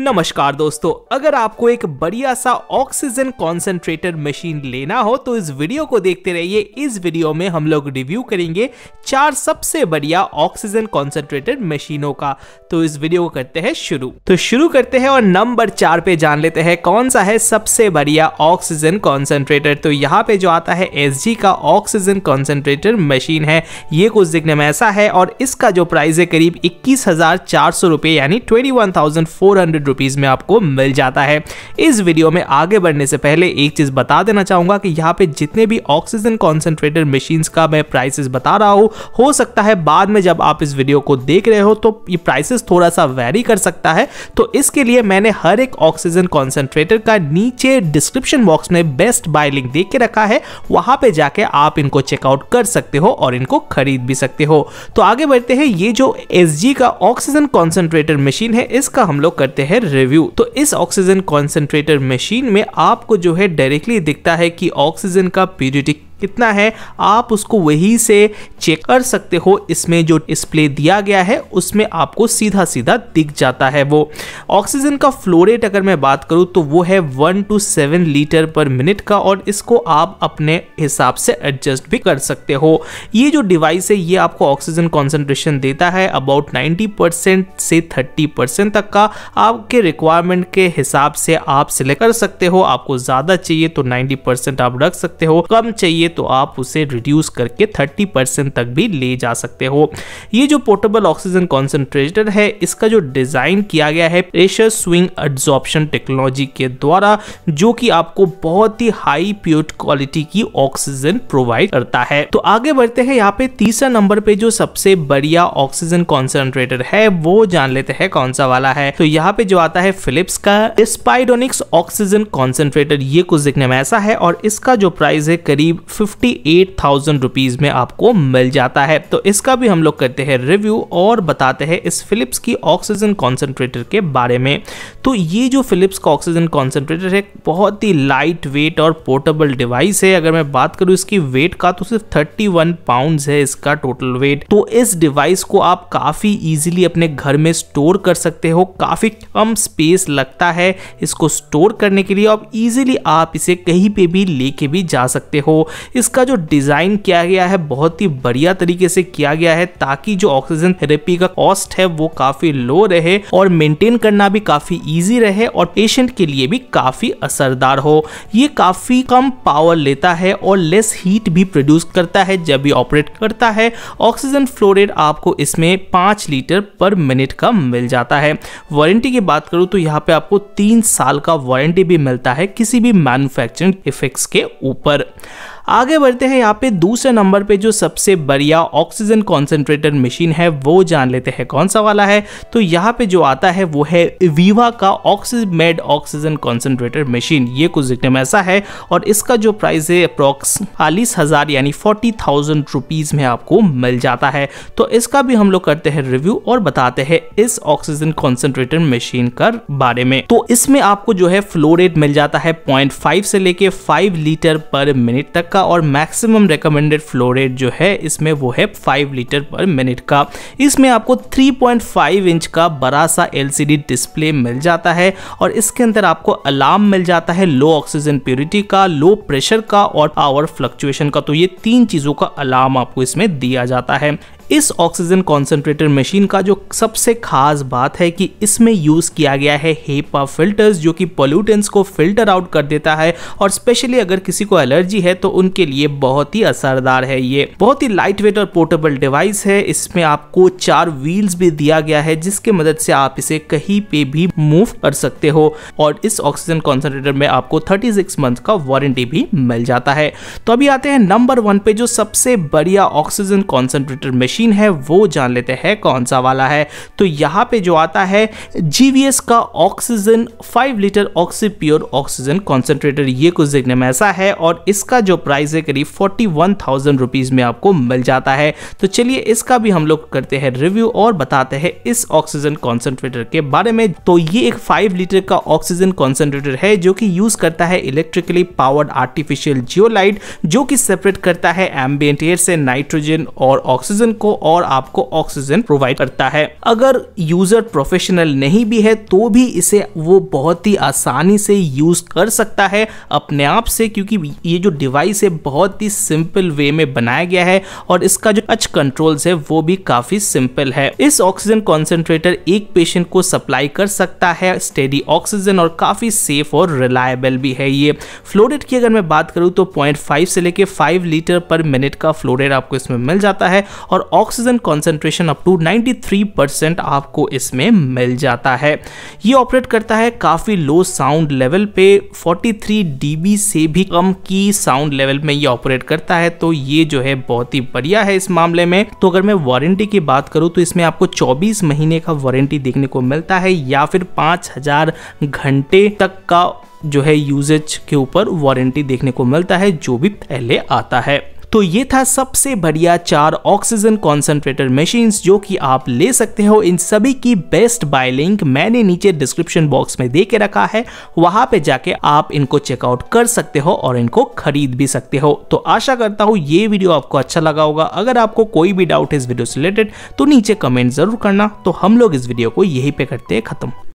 नमस्कार दोस्तों अगर आपको एक बढ़िया सा ऑक्सीजन कॉन्सेंट्रेटर मशीन लेना हो तो इस वीडियो को देखते रहिए इस वीडियो में हम लोग रिव्यू करेंगे चार सबसे बढ़िया ऑक्सीजन कॉन्सेंट्रेटर मशीनों का तो इस वीडियो को करते हैं शुरू तो शुरू करते हैं और नंबर चार पे जान लेते हैं कौन सा है सबसे बढ़िया ऑक्सीजन कॉन्सेंट्रेटर तो यहाँ पे जो आता है एस का ऑक्सीजन कॉन्सेंट्रेटर मशीन है ये कुछ दिखने में ऐसा है और इसका जो प्राइस है करीब इक्कीस हजार यानी ट्वेंटी रुपीज़ में आपको मिल जाता है इस वीडियो में आगे बढ़ने से पहले एक चीज़ बता देना चाहूंगा कि यहाँ पे जितने भी ऑक्सीजन कॉन्सेंट्रेटेड मशीन का मैं प्राइसेस बता रहा हूँ हो सकता है बाद में जब आप इस वीडियो को देख रहे हो तो ये प्राइसेस थोड़ा सा वेरी कर सकता है तो इसके लिए मैंने हर एक ऑक्सीजन कॉन्सेंट्रेटर का नीचे डिस्क्रिप्शन बॉक्स में बेस्ट बाय लिंक देख के रखा है वहां पे जाके आप इनको चेकआउट कर सकते हो और इनको खरीद भी सकते हो तो आगे बढ़ते हैं ये जो एस का ऑक्सीजन कॉन्सेंट्रेटर मशीन है इसका हम लोग करते हैं है रिव्यू तो इस ऑक्सीजन कॉन्सेंट्रेटर मशीन में आपको जो है डायरेक्टली दिखता है कि ऑक्सीजन का पीरियडिक कितना है आप उसको वही से चेक कर सकते हो इसमें जो डिस्प्ले दिया गया है उसमें आपको सीधा सीधा दिख जाता है वो ऑक्सीजन का फ्लोरेट अगर मैं बात करूँ तो वो है one two seven litre per minute का और इसको आप अपने हिसाब से एडजस्ट भी कर सकते हो ये जो डिवाइस है ये आपको ऑक्सीजन कॉन्सेंट्रेशन देता है अबाउट नाइन्टी परसेंट से थर्टी परसेंट तक का आपके रिक्वायरमेंट के हिसाब से आप सिलेक्ट कर सकते हो आपको ज़्यादा चाहिए तो नाइन्टी परसेंट आप रख सकते हो कम चाहिए चाहिए तो आप उसे रिड्यूस करके 30 परसेंट तक भी ले जा सकते हो ये जो पोर्टेबल ऑक्सीजन कॉन्सेंट्रेटर है इसका जो डिज़ाइन किया गया है प्रेशर स्विंग एड्जॉर्प्शन टेक्नोलॉजी के द्वारा जो कि आपको बहुत ही हाई प्योर क्वालिटी की ऑक्सीजन प्रोवाइड करता है तो आगे बढ़ते हैं यहाँ पे तीसरा नंबर पे जो सबसे बढ़िया ऑक्सीजन कॉन्सेंट्रेटर है वो जान लेते हैं कौन सा वाला है तो यहाँ पे जो आता है फिलिप्स का स्पाइडोनिक्स ऑक्सीजन कॉन्सेंट्रेटर ये कुछ दिखने में ऐसा है और इसका जो प्राइस है करीब फिफ्टी एट थाउजेंड रुपीज़ में आपको मिल जाता है तो इसका भी हम लोग करते हैं रिव्यू और बताते हैं इस फिलिप्स की ऑक्सीजन कॉन्सेंट्रेटर के बारे में तो ये जो फिलिप्स का ऑक्सीजन कॉन्सेंट्रेटर है बहुत ही लाइट वेट और पोर्टेबल डिवाइस है अगर मैं बात करूँ इसकी वेट का तो सिर्फ थर्टी वन पाउंड है इसका टोटल वेट तो इस डिवाइस को आप काफ़ी ईजिली अपने घर में स्टोर कर सकते हो काफ़ी कम स्पेस लगता है इसको स्टोर करने के लिए और ईजिली आप इसे कहीं पे भी लेके भी जा सकते हो इसका जो डिज़ाइन किया गया है बहुत ही बढ़िया तरीके से किया गया है ताकि जो ऑक्सीजन थेरेपी का कॉस्ट है वो काफ़ी लो रहे और मेंटेन करना भी काफ़ी ईजी रहे और पेशेंट के लिए भी काफ़ी असरदार हो ये काफ़ी कम पावर लेता है और लेस हीट भी प्रोड्यूस करता है जब भी ऑपरेट करता है ऑक्सीजन फ्लोरेट आपको इसमें पाँच लीटर पर मिनट का मिल जाता है वारंटी की बात करूँ तो यहाँ पे आपको तीन साल का वारंटी भी मिलता है किसी भी मैन्युफैक्चरिंग इफेक्ट्स के ऊपर आगे बढ़ते हैं यहाँ पे दूसरे नंबर पे जो सबसे बढ़िया ऑक्सीजन कॉन्सेंट्रेटर मशीन है वो जान लेते हैं कौन सा वाला है तो यहाँ पे जो आता है वो है वीवा का ऑक्सीमेड ऑक्सीजन कॉन्सेंट्रेटर मशीन ये कुछ दिखने में ऐसा है और इसका जो प्राइस है अप्रॉक्स चालीस हज़ार यानी फोर्टी थाउजेंड रुपीज़ में आपको मिल जाता है तो इसका भी हम लोग करते हैं रिव्यू और बताते हैं इस ऑक्सीजन कॉन्सेंट्रेटर मशीन का बारे में तो इसमें आपको जो है फ्लोरेट मिल जाता है पॉइंट फाइव से लेके फाइव लीटर पर मिनट तक का का और मैक्सिमम रिकमेंडेड फ्लो रेट जो है इसमें वो है फाइव लीटर पर मिनट का इसमें आपको थ्री पॉइंट फाइव इंच का बड़ा सा एलसीडी डिस्प्ले मिल जाता है और इसके अंदर आपको अलार्म मिल जाता है लो ऑक्सीजन प्योरिटी का लो प्रेशर का और पावर फ्लक्चुएशन का तो ये तीन चीज़ों का अलार्म आपको इसमें दिया जाता है इस ऑक्सीजन कॉन्सेंट्रेटर मशीन का जो सबसे खास बात है कि इसमें यूज़ किया गया है हेपा फिल्टर्स जो कि पोल्यूटेंट्स को फिल्टर आउट कर देता है और स्पेशली अगर किसी को एलर्जी है तो उनके लिए बहुत ही असरदार है ये बहुत ही लाइट वेट और पोर्टेबल डिवाइस है इसमें आपको चार व्हील्स भी दिया गया है जिसके मदद से आप इसे कहीं पे भी मूव कर सकते हो और इस ऑक्सीजन कॉन्सेंट्रेटर में आपको सिक्स मंथ का वारंटी भी मिल जाता है तो अभी आते हैं नंबर वन पे जो सबसे बढ़िया ऑक्सीजन कॉन्सेंट्रेटर मशीन मशीन है वो जान लेते हैं कौन सा वाला है तो यहाँ पे जो आता है जीवीएस का oxygen 5 litre oxy pure oxygen concentrator ये कुछ देखने में ऐसा है और इसका जो प्राइस है करीब फोर्टी वन में आपको मिल जाता है तो चलिए इसका भी हम लोग करते हैं रिव्यू और बताते हैं इस ऑक्सीजन कॉन्सेंट्रेटर के बारे में तो ये एक फाइव लीटर का ऑक्सीजन कॉन्सेंट्रेटर है जो कि यूज करता है इलेक्ट्रिकली पावर्ड आर्टिफिशियल जियोलाइट जो कि सेपरेट करता है एम्बियंट एयर से नाइट्रोजन और ऑक्सीजन को को और आपको ऑक्सीजन प्रोवाइड करता है अगर यूजर प्रोफेशनल नहीं भी है तो भी इसे वो बहुत ही आसानी से यूज कर सकता है अपने आप से क्योंकि ये जो डिवाइस है बहुत ही सिंपल वे में बनाया गया है और इसका जो टच कंट्रोल्स है वो भी काफी सिंपल है इस ऑक्सीजन कॉन्सेंट्रेटर एक पेशेंट को सप्लाई कर सकता है स्टेडी ऑक्सीजन और काफी सेफ और रिलायबल भी है ये फ्लोरेट की अगर मैं बात करूँ तो पॉइंट से लेके फाइव लीटर पर मिनट का फ्लोरेट आपको इसमें मिल जाता है और ऑक्सीजन कॉन्सेंट्रेशन अप टू 93% आपको इसमें मिल जाता है ये ऑपरेट करता है काफ़ी लो साउंड लेवल पे 43 डीबी से भी कम की साउंड लेवल में ये ऑपरेट करता है तो ये जो है बहुत ही बढ़िया है इस मामले में तो अगर मैं वारंटी की बात करूँ तो इसमें आपको 24 महीने का वारंटी देखने को मिलता है या फिर पाँच घंटे तक का जो है यूजेज के ऊपर वारंटी देखने को मिलता है जो भी पहले आता है तो ये था सबसे बढ़िया चार ऑक्सीजन कॉन्सेंट्रेटर मशीन जो कि आप ले सकते हो इन सभी की बेस्ट बाय लिंक मैंने नीचे डिस्क्रिप्शन बॉक्स में दे के रखा है वहां पे जाके आप इनको चेकआउट कर सकते हो और इनको खरीद भी सकते हो तो आशा करता हूँ ये वीडियो आपको अच्छा लगा होगा अगर आपको कोई भी डाउट है इस वीडियो से रिलेटेड तो नीचे कमेंट जरूर करना तो हम लोग इस वीडियो को यही पे करते हैं खत्म